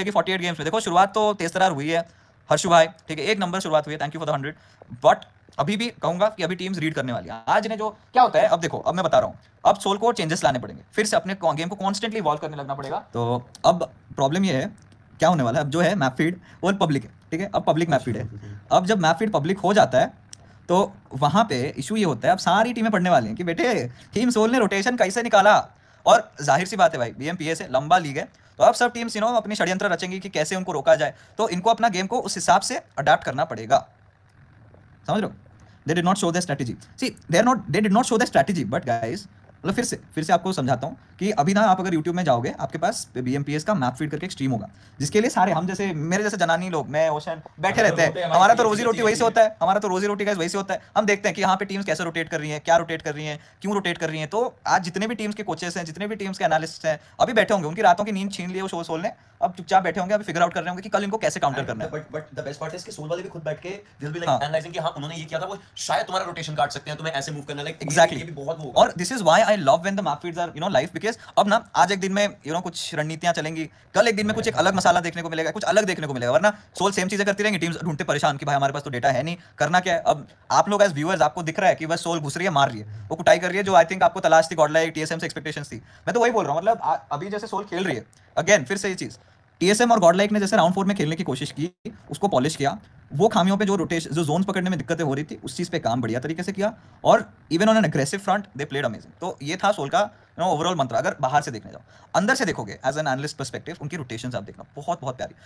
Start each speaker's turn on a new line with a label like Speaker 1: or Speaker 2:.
Speaker 1: मिलेगी forty eight games में देखो शुरुआत तो तेज तरार हुई है हर्षु भाई ठीक है एक नंबर शुरुआत हुई है thank you for the hundred but अभी भी कहूंगा कि अभी टीम्स रीड करने वाली है आज ने जो क्या होता है अब देखो अब मैं बता रहा हूँ अब सोल को चेंजेस लाने पड़ेंगे फिर से अपने गेम को कॉन्स्टेंटली इवॉल्व करने लगना पड़ेगा तो अब प्रॉब्लम ये है क्या होने वाला है अब जो है मैप फीड वो पब्लिक है ठीक है अब पब्लिक मैप फीड है अब जब मैप फीड पब्लिक हो जाता है तो वहाँ पे इशू ये होता है अब सारी टीमें पढ़ने वाली हैं कि बेटे टीम सोल ने रोटेशन कैसे निकाला और जाहिर सी बात है भाई बी है लंबा लीग है तो अब सब टीम्स यू अपनी षड्यंत्र रचेंगे कि कैसे उनको रोका जाए तो इनको अपना गेम को उस हिसाब से अडाप्ट करना पड़ेगा समझ लो they did not show the strategy see there not they did not show the strategy but guys मतलब फिर से फिर से आपको समझाता हूँ कि अभी ना आप अगर YouTube में जाओगे आपके पास बी एम पी एस का मैप फीड करके स्ट्रीम होगा जिसके लिए सारे हम जैसे मेरे जैसे जनानी लोग मैं ओशन बैठे रहते हैं हमारा तो, तो रोजी रोटी वही से होता है हमारा तो रोजी रोटी का वही से होता है हम देखते हैं कि यहाँ पे टीम्स कैसे रोटेट कर रही है क्या रोटेट कर रही है क्यों रोटेट कर रही है तो आज जितने भी टीम्स के कोचेस हैं जितने भी टीम्स के एनालिस्ट हैं अभी बैठे होंगे उनकी रातों की नींद छीन लिए वो शो सोल ने अब चुपचाप बैठे होंगे अभी फिगर आउट कर रहे होंगे कि कल इनको कैसे काउंटर करना है but but the best part is कि सोल वाले भी खुद बैठ के दिल भी लाइक एनालाइजिंग कि हां उन्होंने ये किया था वो शायद तुम्हारा रोटेशन काट सकते हैं तुम्हें ऐसे मूव करना लाइक एग्जैक्टली ये भी बहुत वो और this is why I love when the market are you know life because अब ना आज एक दिन में यू you नो know, कुछ रणनीतियां चलेंगी कल एक दिन में कुछ एक अलग मसाला देखने को मिलेगा कुछ अलग देखने को मिलेगा वरना सोल सेम चीजें करती रहेंगी टीम्स ढूंढते परेशान कि भाई हमारे पास तो डेटा है नहीं करना क्या है अब आप लोग एज व्यूअर्स आपको दिख रहा है कि बस सोल घुस रही है मार रही है वो कुटाई कर रही है जो आई थिंक आपको तलाश थी गॉडलाइक टीएसएम से एक्सपेक्टेशन थी मैं तो वही बोल रहा हूँ मतलब अभी जैसे सोल खेल रही है अगेन फिर से ये चीज़ टीएसएम और गॉडलाइक ने जैसे राउंड फोर में खेलने की कोशिश की उसको पॉलिश किया वो खामियों पे जो रोटेशन जो जोन पकड़ने में दिक्कतें हो रही थी उस चीज़ पे काम बढ़िया तरीके से किया और even on an aggressive front they played amazing तो ये था सोल का नो ओवरऑल मंत्र अगर बाहर से देखने जाओ अंदर से देखोगे एज एन एनलिस्ट परस्पेक्टिव उनकी रोटेशन आप देखना बहुत बहुत प्यारी